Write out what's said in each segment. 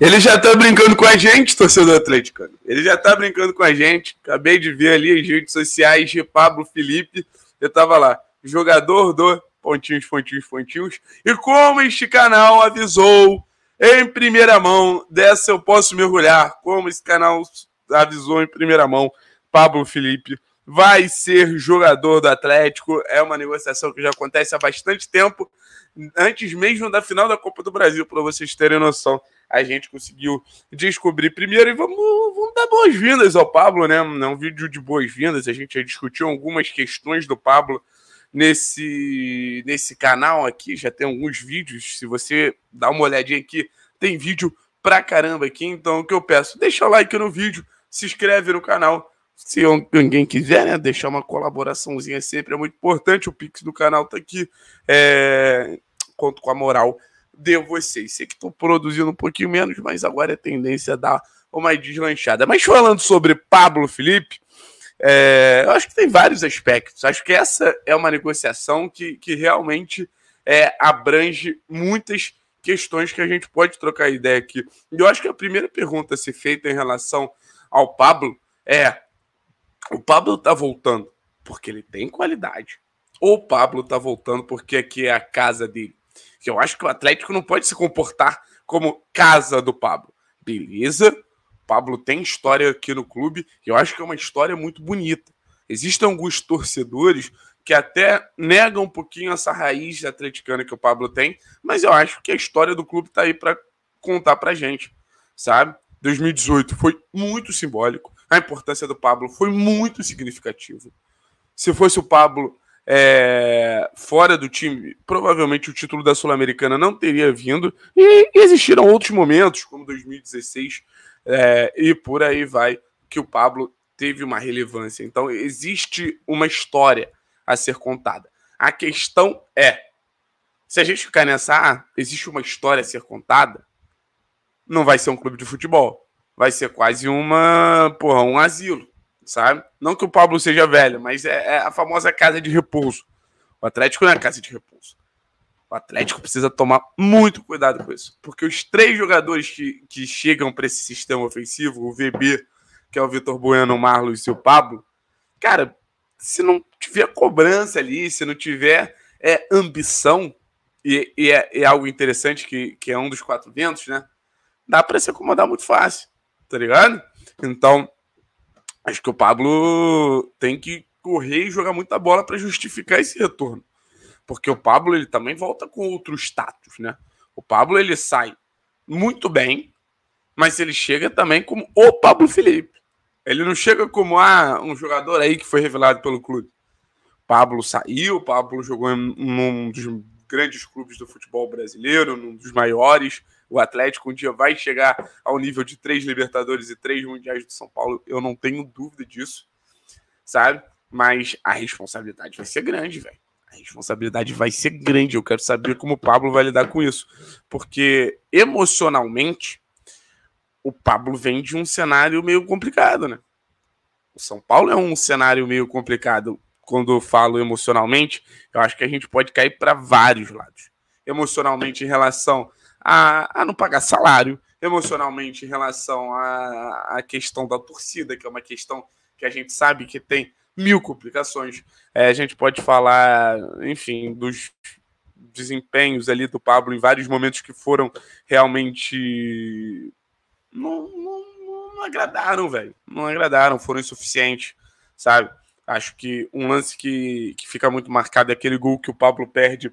Ele já tá brincando com a gente, torcedor atleticano. Ele já tá brincando com a gente. Acabei de ver ali as redes sociais de Pablo Felipe. Eu tava lá, jogador do Pontinhos, Pontinhos, Pontinhos. E como este canal avisou em primeira mão, dessa eu posso mergulhar. Como esse canal avisou em primeira mão, Pablo Felipe vai ser jogador do Atlético. É uma negociação que já acontece há bastante tempo, antes mesmo da final da Copa do Brasil, para vocês terem noção. A gente conseguiu descobrir primeiro e vamos, vamos dar boas-vindas ao Pablo, né? É um vídeo de boas-vindas. A gente já discutiu algumas questões do Pablo nesse, nesse canal aqui. Já tem alguns vídeos. Se você dá uma olhadinha aqui, tem vídeo pra caramba aqui. Então, o que eu peço? Deixa o like no vídeo, se inscreve no canal se alguém quiser, né, deixar uma colaboraçãozinha sempre é muito importante. O Pix do canal tá aqui. É, conto com a moral de vocês. Sei que estou produzindo um pouquinho menos, mas agora é tendência a dar uma deslanchada. Mas falando sobre Pablo Felipe, é, eu acho que tem vários aspectos. Acho que essa é uma negociação que, que realmente é, abrange muitas questões que a gente pode trocar ideia aqui. E eu acho que a primeira pergunta a ser feita em relação ao Pablo é o Pablo tá voltando porque ele tem qualidade. Ou o Pablo tá voltando porque aqui é a casa dele. Que eu acho que o Atlético não pode se comportar como casa do Pablo. Beleza, o Pablo tem história aqui no clube e eu acho que é uma história muito bonita. Existem alguns torcedores que até negam um pouquinho essa raiz atleticana que o Pablo tem, mas eu acho que a história do clube tá aí para contar pra gente, sabe? 2018 foi muito simbólico a importância do Pablo foi muito significativa. Se fosse o Pablo é, fora do time, provavelmente o título da Sul-Americana não teria vindo. E, existiram outros momentos, como 2016 é, e por aí vai, que o Pablo teve uma relevância. Então, existe uma história a ser contada. A questão é: se a gente ficar nessa, ah, existe uma história a ser contada, não vai ser um clube de futebol vai ser quase uma, porra, um asilo, sabe? Não que o Pablo seja velho, mas é, é a famosa casa de repouso. O Atlético não é casa de repouso. O Atlético precisa tomar muito cuidado com isso, porque os três jogadores que, que chegam para esse sistema ofensivo, o VB, que é o Vitor Bueno, o Marlon e o seu Pablo, cara, se não tiver cobrança ali, se não tiver é, ambição, e, e é, é, algo interessante que, que é um dos quatro ventos, né? Dá para se acomodar muito fácil tá ligado? Então, acho que o Pablo tem que correr e jogar muita bola para justificar esse retorno. Porque o Pablo ele também volta com outro status, né? O Pablo ele sai muito bem, mas ele chega também como o Pablo Felipe. Ele não chega como ah, um jogador aí que foi revelado pelo clube. Pablo saiu, Pablo jogou em um dos grandes clubes do futebol brasileiro, num dos maiores, o Atlético um dia vai chegar ao nível de três Libertadores e três Mundiais do São Paulo, eu não tenho dúvida disso, sabe? Mas a responsabilidade vai ser grande, velho. A responsabilidade vai ser grande. Eu quero saber como o Pablo vai lidar com isso. Porque emocionalmente, o Pablo vem de um cenário meio complicado, né? O São Paulo é um cenário meio complicado. Quando eu falo emocionalmente, eu acho que a gente pode cair para vários lados. Emocionalmente, em relação a, a não pagar salário, emocionalmente em relação à, à questão da torcida, que é uma questão que a gente sabe que tem mil complicações. É, a gente pode falar, enfim, dos desempenhos ali do Pablo em vários momentos que foram realmente. Não, não, não agradaram, velho. Não agradaram, foram insuficientes, sabe? Acho que um lance que, que fica muito marcado é aquele gol que o Pablo perde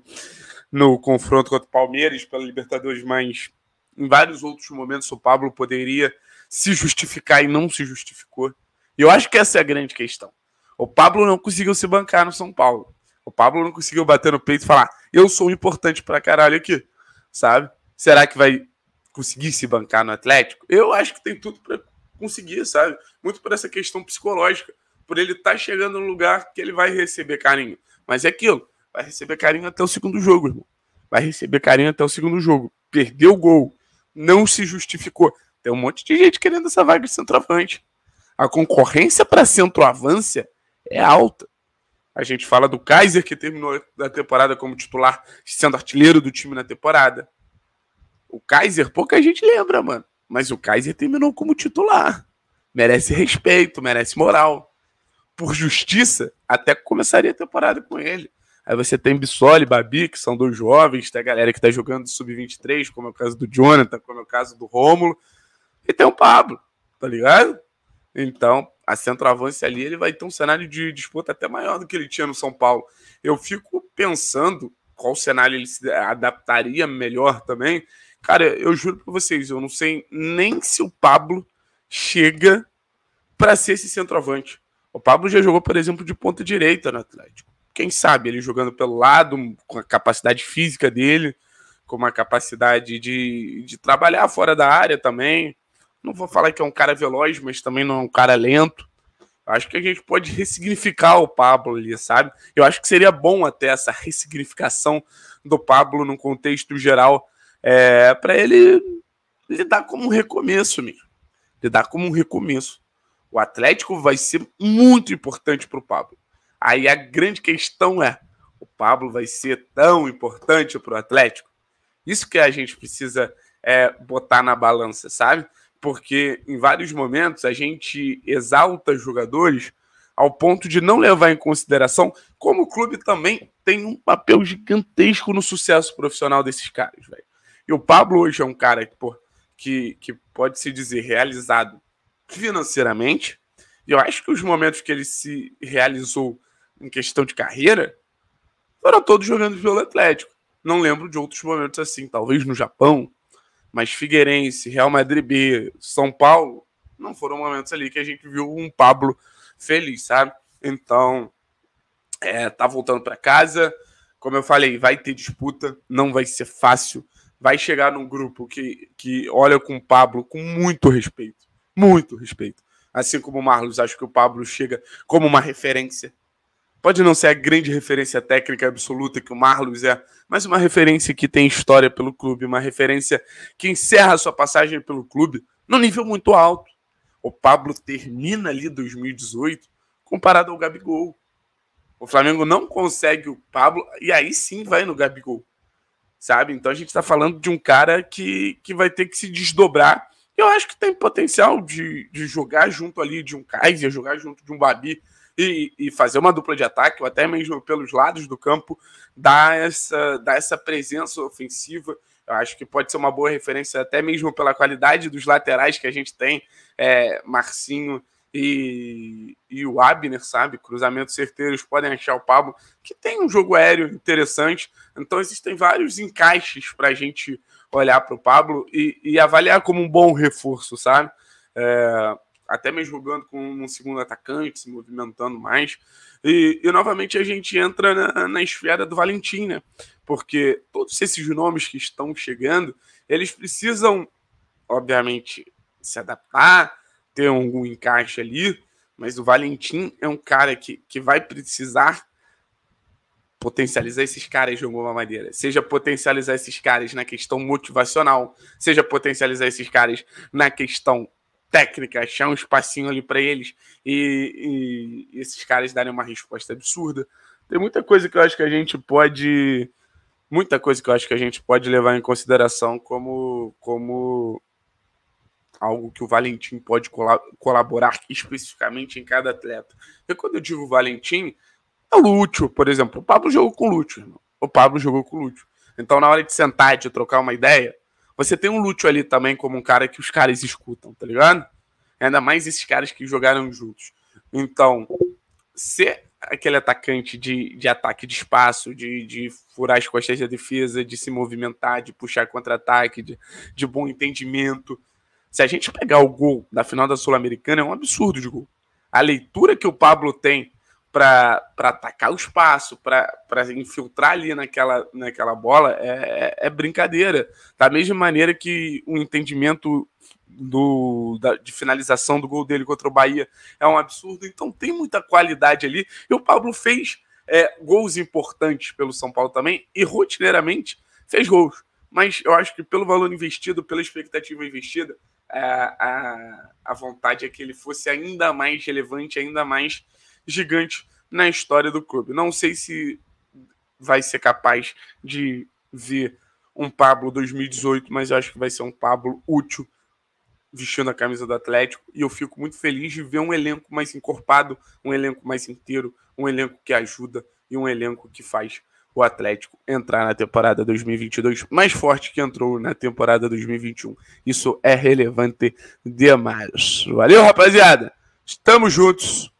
no confronto contra o Palmeiras pela Libertadores, mas em vários outros momentos o Pablo poderia se justificar e não se justificou. E eu acho que essa é a grande questão. O Pablo não conseguiu se bancar no São Paulo. O Pablo não conseguiu bater no peito e falar: eu sou importante pra caralho aqui, sabe? Será que vai conseguir se bancar no Atlético? Eu acho que tem tudo para conseguir, sabe? Muito por essa questão psicológica, por ele estar tá chegando no lugar que ele vai receber carinho. Mas é aquilo, Vai receber carinho até o segundo jogo, irmão. Vai receber carinho até o segundo jogo. Perdeu o gol. Não se justificou. Tem um monte de gente querendo essa vaga de centroavante. A concorrência para centroavância é alta. A gente fala do Kaiser, que terminou a temporada como titular, sendo artilheiro do time na temporada. O Kaiser, pouca gente lembra, mano. Mas o Kaiser terminou como titular. Merece respeito, merece moral. Por justiça, até começaria a temporada com ele. Aí você tem Bissoli, Babi, que são dois jovens, tem a galera que está jogando sub-23, como é o caso do Jonathan, como é o caso do Rômulo, e tem o Pablo, tá ligado? Então, a centroavance ali, ele vai ter um cenário de disputa até maior do que ele tinha no São Paulo. Eu fico pensando qual cenário ele se adaptaria melhor também. Cara, eu juro para vocês, eu não sei nem se o Pablo chega para ser esse centroavante. O Pablo já jogou, por exemplo, de ponta direita no Atlético quem sabe ele jogando pelo lado, com a capacidade física dele, com uma capacidade de, de trabalhar fora da área também. Não vou falar que é um cara veloz, mas também não é um cara lento. Acho que a gente pode ressignificar o Pablo ali, sabe? Eu acho que seria bom até essa ressignificação do Pablo no contexto geral, é, para ele lidar como um recomeço, mesmo. Lidar como um recomeço. O Atlético vai ser muito importante para o Pablo. Aí a grande questão é: o Pablo vai ser tão importante para o Atlético? Isso que a gente precisa é, botar na balança, sabe? Porque em vários momentos a gente exalta jogadores ao ponto de não levar em consideração como o clube também tem um papel gigantesco no sucesso profissional desses caras, velho. E o Pablo hoje é um cara que, pô, que, que pode se dizer realizado financeiramente. E eu acho que os momentos que ele se realizou em questão de carreira, foram todos jogando pelo Atlético. Não lembro de outros momentos assim, talvez no Japão, mas Figueirense, Real Madrid B, São Paulo, não foram momentos ali que a gente viu um Pablo feliz, sabe? Então, é, tá voltando para casa. Como eu falei, vai ter disputa, não vai ser fácil. Vai chegar num grupo que, que olha com o Pablo com muito respeito. Muito respeito. Assim como o Marlos, acho que o Pablo chega como uma referência Pode não ser a grande referência técnica absoluta que o Marlos é, mas uma referência que tem história pelo clube, uma referência que encerra sua passagem pelo clube num nível muito alto. O Pablo termina ali 2018 comparado ao Gabigol. O Flamengo não consegue o Pablo e aí sim vai no Gabigol. Sabe? Então a gente está falando de um cara que, que vai ter que se desdobrar. Eu acho que tem potencial de, de jogar junto ali de um Kaiser, jogar junto de um Babi, e, e fazer uma dupla de ataque, ou até mesmo pelos lados do campo, dá essa, dá essa presença ofensiva. Eu acho que pode ser uma boa referência, até mesmo pela qualidade dos laterais que a gente tem, é, Marcinho e, e o Abner, sabe? Cruzamentos certeiros podem achar o Pablo, que tem um jogo aéreo interessante. Então, existem vários encaixes para a gente olhar para o Pablo e, e, avaliar como um bom reforço, sabe? É, até mesmo jogando com um segundo atacante, se movimentando mais. E, e novamente a gente entra na, na esfera do Valentim, né? Porque todos esses nomes que estão chegando, eles precisam, obviamente, se adaptar, ter algum encaixe ali, mas o Valentim é um cara que, que vai precisar potencializar esses caras de alguma maneira. Seja potencializar esses caras na questão motivacional, seja potencializar esses caras na questão técnica, achar um espacinho ali para eles e, e, esses caras darem uma resposta absurda. Tem muita coisa que eu acho que a gente pode. Muita coisa que eu acho que a gente pode levar em consideração como, como algo que o Valentim pode colaborar especificamente em cada atleta. E quando eu digo Valentim, é Lúcio, por exemplo. O Pablo jogou com o Lúcio. Irmão. O Pablo jogou com o Lúcio. Então, na hora de sentar, de trocar uma ideia, você tem um Lúcio ali também como um cara que os caras escutam, tá ligado? Ainda mais esses caras que jogaram juntos. Então, ser aquele atacante de, de ataque de espaço, de, de furar as costas da defesa, de se movimentar, de puxar contra-ataque, de, de bom entendimento. Se a gente pegar o gol da final da Sul-Americana, é um absurdo de gol. A leitura que o Pablo tem para atacar o espaço, para infiltrar ali naquela, naquela bola, é, é, é, brincadeira. Da mesma maneira que o entendimento do, da, de finalização do gol dele contra o Bahia é um absurdo. Então tem muita qualidade ali. E o Pablo fez é, gols importantes pelo São Paulo também, e rotineiramente fez gols. Mas eu acho que pelo valor investido, pela expectativa investida, a, é, a, a vontade é que ele fosse ainda mais relevante, ainda mais gigante na história do clube. Não sei se vai ser capaz de ver um Pablo 2018, mas eu acho que vai ser um Pablo útil vestindo a camisa do Atlético e eu fico muito feliz de ver um elenco mais encorpado, um elenco mais inteiro, um elenco que ajuda e um elenco que faz o Atlético entrar na temporada 2022 mais forte que entrou na temporada 2021. Isso é relevante demais. Valeu, rapaziada. Estamos juntos.